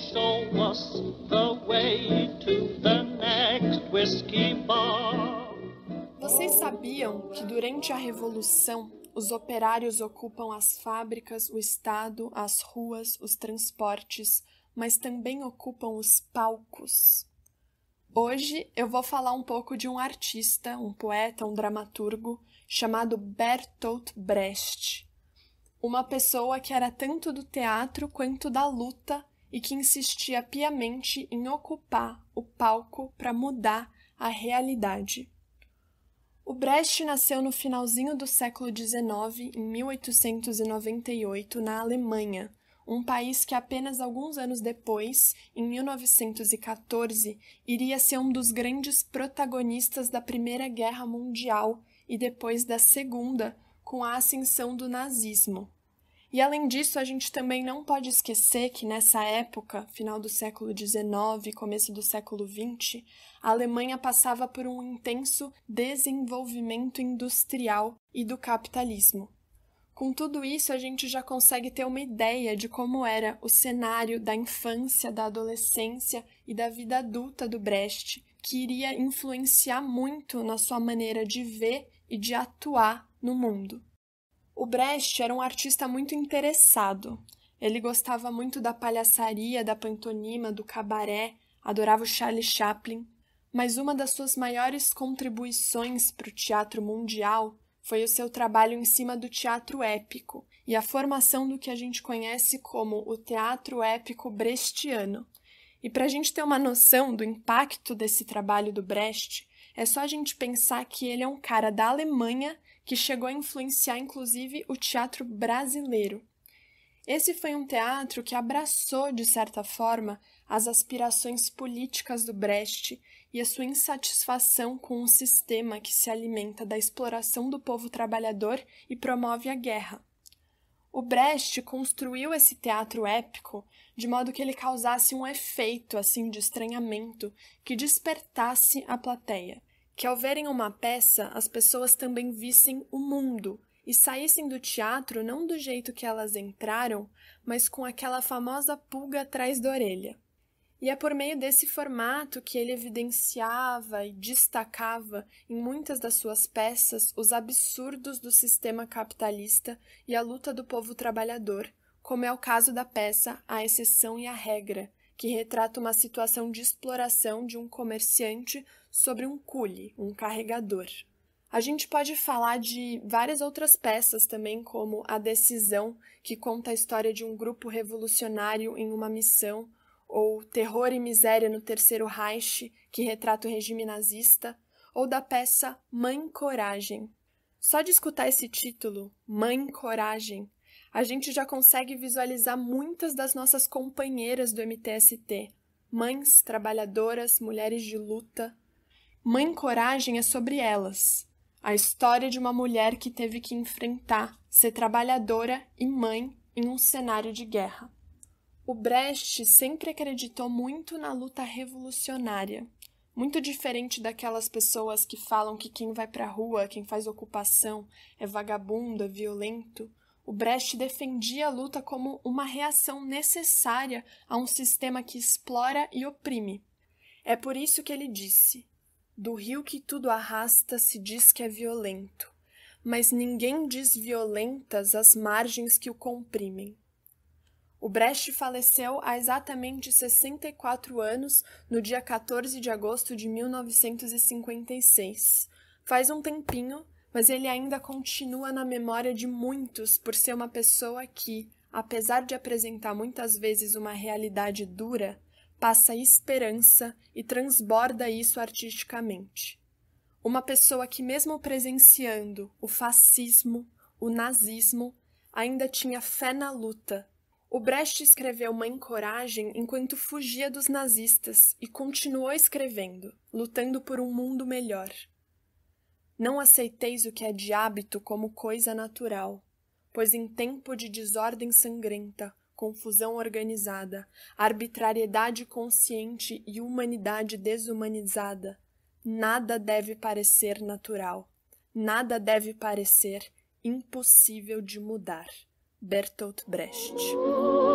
show us the way to the next whiskey bar. Vocês sabiam que durante a Revolução os operários ocupam as fábricas, o Estado, as ruas, os transportes, mas também ocupam os palcos? Hoje eu vou falar um pouco de um artista, um poeta, um dramaturgo chamado Bertolt Brecht uma pessoa que era tanto do teatro quanto da luta e que insistia piamente em ocupar o palco para mudar a realidade. O Brecht nasceu no finalzinho do século XIX, em 1898, na Alemanha, um país que apenas alguns anos depois, em 1914, iria ser um dos grandes protagonistas da Primeira Guerra Mundial e depois da Segunda, com a ascensão do nazismo. E além disso, a gente também não pode esquecer que nessa época, final do século XIX, começo do século XX, a Alemanha passava por um intenso desenvolvimento industrial e do capitalismo. Com tudo isso, a gente já consegue ter uma ideia de como era o cenário da infância, da adolescência e da vida adulta do Brecht, que iria influenciar muito na sua maneira de ver e de atuar no mundo. O Brecht era um artista muito interessado. Ele gostava muito da palhaçaria, da pantonima, do cabaré, adorava o Charlie Chaplin. Mas uma das suas maiores contribuições para o teatro mundial foi o seu trabalho em cima do teatro épico e a formação do que a gente conhece como o teatro épico brechtiano. E para a gente ter uma noção do impacto desse trabalho do Brecht, é só a gente pensar que ele é um cara da Alemanha que chegou a influenciar inclusive o teatro brasileiro. Esse foi um teatro que abraçou, de certa forma, as aspirações políticas do Brecht e a sua insatisfação com um sistema que se alimenta da exploração do povo trabalhador e promove a guerra. O Brecht construiu esse teatro épico de modo que ele causasse um efeito assim de estranhamento que despertasse a plateia que ao verem uma peça, as pessoas também vissem o mundo e saíssem do teatro não do jeito que elas entraram, mas com aquela famosa pulga atrás da orelha. E é por meio desse formato que ele evidenciava e destacava em muitas das suas peças os absurdos do sistema capitalista e a luta do povo trabalhador, como é o caso da peça A Exceção e a Regra, que retrata uma situação de exploração de um comerciante sobre um cule, um carregador. A gente pode falar de várias outras peças também, como A Decisão, que conta a história de um grupo revolucionário em uma missão, ou Terror e Miséria no Terceiro Reich, que retrata o regime nazista, ou da peça Mãe Coragem. Só de escutar esse título, Mãe Coragem, a gente já consegue visualizar muitas das nossas companheiras do MTST, mães, trabalhadoras, mulheres de luta. Mãe Coragem é sobre elas, a história de uma mulher que teve que enfrentar, ser trabalhadora e mãe em um cenário de guerra. O Brecht sempre acreditou muito na luta revolucionária, muito diferente daquelas pessoas que falam que quem vai para a rua, quem faz ocupação, é vagabundo, é violento. O Brecht defendia a luta como uma reação necessária a um sistema que explora e oprime. É por isso que ele disse: Do rio que tudo arrasta se diz que é violento, mas ninguém diz violentas as margens que o comprimem. O Brecht faleceu há exatamente 64 anos, no dia 14 de agosto de 1956. Faz um tempinho, mas ele ainda continua na memória de muitos por ser uma pessoa que, apesar de apresentar muitas vezes uma realidade dura, passa esperança e transborda isso artisticamente. Uma pessoa que, mesmo presenciando o fascismo, o nazismo, ainda tinha fé na luta. O Brecht escreveu uma encoragem enquanto fugia dos nazistas e continuou escrevendo, lutando por um mundo melhor. Não aceiteis o que é de hábito como coisa natural, pois em tempo de desordem sangrenta, confusão organizada, arbitrariedade consciente e humanidade desumanizada, nada deve parecer natural, nada deve parecer impossível de mudar. Bertolt Brecht.